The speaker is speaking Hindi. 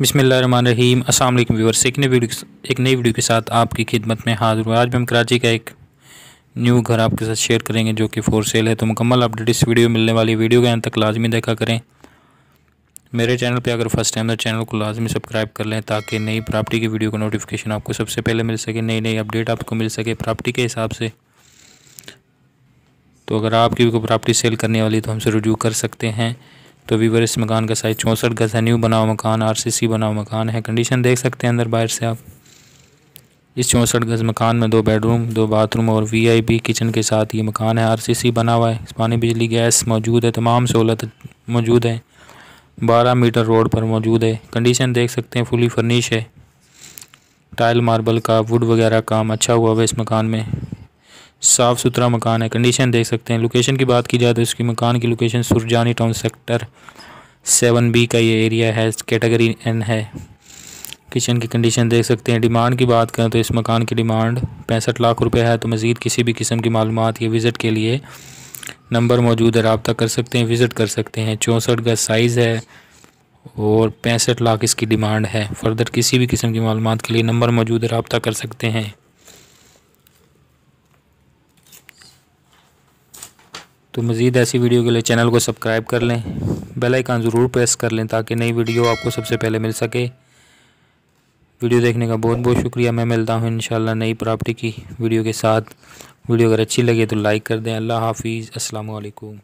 बसमीम अस्सलाम वालेकुम व्यूवर्स एक नई वीडियो एक नई वीडियो के साथ आपकी खिदमत में हाजिर हुआ आज भी हम कराची का एक न्यू घर आपके साथ शेयर करेंगे जो कि फोर सेल है तो मुकम्मल अपडेट इस वीडियो मिलने वाली वीडियो के अंत तक लाजमी देखा करें मेरे चैनल पे अगर फर्स्ट टाइम तो चैनल को लाजमी सब्सक्राइब कर लें ताकि नई प्रॉपर्टी की वीडियो का नोटिफिकेशन आपको सबसे पहले मिल सके नई नई अपडेट आपको मिल सके प्रॉपर्टी के हिसाब से तो अगर आपकी भी कोई प्रॉपर्टी सेल करने वाली तो हमसे रिव्यू कर सकते हैं तो वीवर इस मकान का साइज़ चौंसठ गज़ है न्यू बना हुआ मकान आरसीसी बना हुआ मकान है कंडीशन देख सकते हैं अंदर बाहर से आप इस चौंसठ गज़ मकान में दो बेडरूम दो बाथरूम और वीआईपी किचन के साथ ये मकान है आरसीसी बना हुआ है पानी बिजली गैस मौजूद है तमाम सहूलत मौजूद है बारह मीटर रोड पर मौजूद है कंडीशन देख सकते हैं फुली फर्निश है टाइल मार्बल का वुड वगैरह काम अच्छा हुआ हुआ है इस मकान में साफ़ सुथरा मकान है कंडीशन देख सकते हैं लोकेशन की बात की जाए तो इसकी मकान की location Surjani town sector seven B का ये एरिया है कैटेगरी एन है किचन की कंडीशन देख सकते हैं डिमांड की बात करें तो इस मकान की डिमांड पैंसठ लाख रुपए है तो मज़ीद किसी भी किस्म की मालूम या विज़िट के लिए नंबर मौजूद है रबता कर सकते हैं विज़िट कर सकते हैं चौंसठ का साइज़ है और पैंसठ लाख इसकी डिमांड है फर्दर किसी भी किस्म की मालूम के लिए नंबर मौजूद है रबता कर सकते हैं तो मज़ीद ऐसी वीडियो के लिए चैनल को सब्सक्राइब कर लें बेल आइकन ज़रूर प्रेस कर लें ताकि नई वीडियो आपको सबसे पहले मिल सके वीडियो देखने का बहुत बहुत शुक्रिया मैं मिलता हूँ इन नई प्रॉपर्टी की वीडियो के साथ वीडियो अगर अच्छी लगे तो लाइक कर दें अल्लाह हाफिज़ असलकम